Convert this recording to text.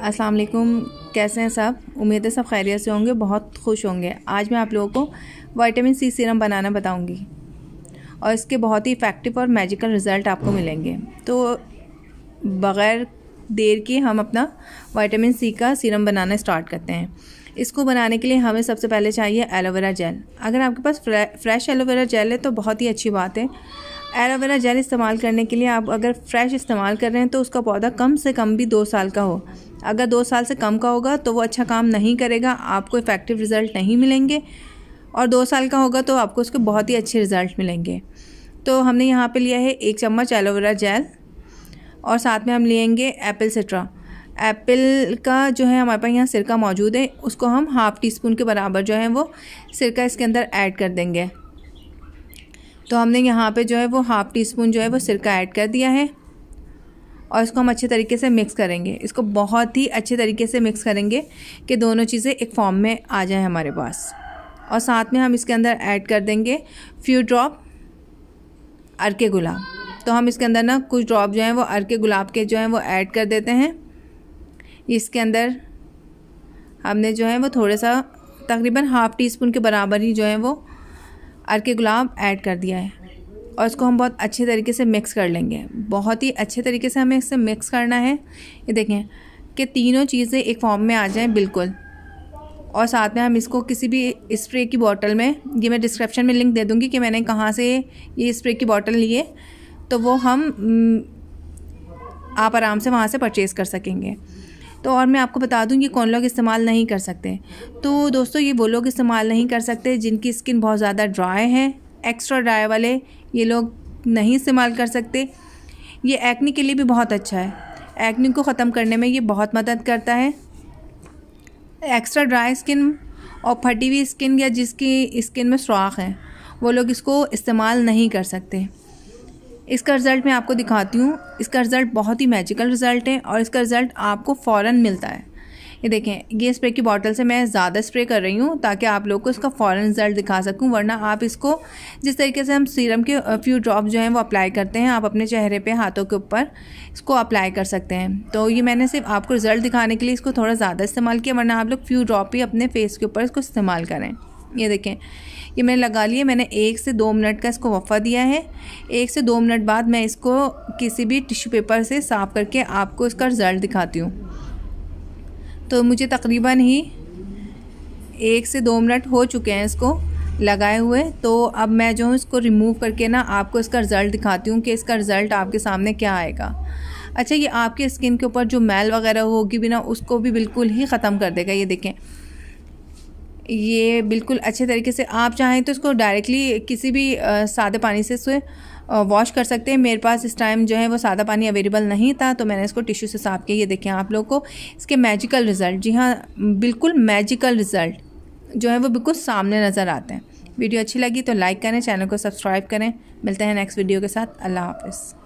अस्सलाम वालेकुम कैसे हैं सब उम्मीद है सब खैरियत से होंगे बहुत खुश होंगे आज मैं आप लोगों को वाइटामिन सी सीरम बनाना बताऊंगी और इसके बहुत ही इफ़ेक्टिव और मैजिकल रिज़ल्ट आपको मिलेंगे तो बग़ैर देर के हम अपना वाइटामिन सी का सीरम बनाना स्टार्ट करते हैं इसको बनाने के लिए हमें सबसे पहले चाहिए एलोवेरा जेल अगर आपके पास फ्रे, फ्रेश एलोवेरा जेल है तो बहुत ही अच्छी बात है एलोवेरा जेल इस्तेमाल करने के लिए आप अगर फ्रेश इस्तेमाल कर रहे हैं तो उसका पौधा कम से कम भी दो साल का हो अगर दो साल से कम का होगा तो वो अच्छा काम नहीं करेगा आपको इफ़ेक्टिव रिज़ल्ट नहीं मिलेंगे और दो साल का होगा तो आपको उसके बहुत ही अच्छे रिज़ल्ट मिलेंगे तो हमने यहाँ पे लिया है एक चम्मच एलोवेरा जेल और साथ में हम लेंगे एप्पल सिट्रा एप्पल का जो है हमारे पास यहाँ सिरका मौजूद है उसको हम हाफ़ टी स्पून के बराबर जो है वो सिरका इसके अंदर ऐड कर देंगे तो हमने यहाँ पे जो है वो हाफ़ टी स्पून जो है वो सिरका ऐड कर दिया है और इसको हम अच्छे तरीके से मिक्स करेंगे इसको बहुत ही अच्छे तरीके से मिक्स करेंगे कि दोनों चीज़ें एक फॉर्म में आ जाए हमारे पास और साथ में हम इसके अंदर ऐड कर देंगे फ्यू ड्रॉप अरके गुलाब तो हम इसके अंदर ना कुछ ड्रॉप जो हैं वो अरके गुलाब के जो हैं वो ऐड कर देते हैं इसके अंदर हमने जो है वो थोड़ा सा तकरीबन हाफ़ टी स्पून के बराबर ही जो है वो के गुलाब ऐड कर दिया है और इसको हम बहुत अच्छे तरीके से मिक्स कर लेंगे बहुत ही अच्छे तरीके से हमें इसे मिक्स करना है ये देखें कि तीनों चीज़ें एक फॉर्म में आ जाएं बिल्कुल और साथ में हम इसको किसी भी स्प्रे की बॉटल में ये मैं डिस्क्रिप्शन में लिंक दे दूँगी कि मैंने कहाँ से ये स्प्रे की बॉटल ली है तो वो हम हम्म, आप आराम से वहाँ से परचेज़ कर सकेंगे तो और मैं आपको बता दूँ कि कौन लोग इस्तेमाल नहीं कर सकते तो दोस्तों ये वो लोग इस्तेमाल नहीं कर सकते जिनकी स्किन बहुत ज़्यादा ड्राई है एक्स्ट्रा ड्राई वाले ये लोग नहीं इस्तेमाल कर सकते ये एक्नी के लिए भी बहुत अच्छा है एक्नी को ख़त्म करने में ये बहुत मदद करता है एक्स्ट्रा ड्राई स्किन और फटी हुई स्किन या जिसकी स्किन में सुराख है वो लोग इसको इस्तेमाल नहीं कर सकते इसका रिज़ल्ट मैं आपको दिखाती हूँ इसका रिज़ल्ट बहुत ही मैजिकल रिज़ल्ट है और इसका रिज़ल्ट आपको फ़ौर मिलता है ये देखें ये स्प्रे की बॉटल से मैं ज़्यादा स्प्रे कर रही हूँ ताकि आप लोग को इसका फ़ौरन रिज़ल्ट दिखा सकूँ वरना आप इसको जिस तरीके से हम सीरम के फ्यू ड्रॉप जो हैं वो अप्लाई करते हैं आप अपने चेहरे पे हाथों के ऊपर इसको अप्लाई कर सकते हैं तो ये मैंने सिर्फ आपको रिज़ल्ट दिखाने के लिए इसको थोड़ा ज़्यादा इस्तेमाल किया वरना आप लोग फ्यू ड्रॉप ही अपने फेस के ऊपर इसको इस्तेमाल करें ये देखें ये मैंने लगा लिया मैंने एक से दो मिनट का इसको वफ़ा दिया है एक से दो मिनट बाद मैं इसको किसी भी टिश्यू पेपर से साफ़ करके आपको इसका रिज़ल्ट दिखाती हूँ तो मुझे तकरीबन ही एक से दो मिनट हो चुके हैं इसको लगाए हुए तो अब मैं जो हूँ इसको रिमूव करके ना आपको इसका रिज़ल्ट दिखाती हूँ कि इसका रिज़ल्ट आपके सामने क्या आएगा अच्छा ये आपके स्किन के ऊपर जो मैल वगैरह होगी भी ना उसको भी बिल्कुल ही ख़त्म कर देगा ये देखें ये बिल्कुल अच्छे तरीके से आप चाहें तो इसको डायरेक्टली किसी भी सादे पानी से इसे वॉश कर सकते हैं मेरे पास इस टाइम जो है वो सादा पानी अवेलेबल नहीं था तो मैंने इसको टिश्यू से साफ किया ये देखें आप लोगों को इसके मैजिकल रिज़ल्ट जी हाँ बिल्कुल मैजिकल रिज़ल्ट जो है वो बिल्कुल सामने नज़र आते हैं वीडियो अच्छी लगी तो लाइक करें चैनल को सब्सक्राइब करें मिलते हैं नेक्स्ट वीडियो के साथ अल्लाह हाफिज़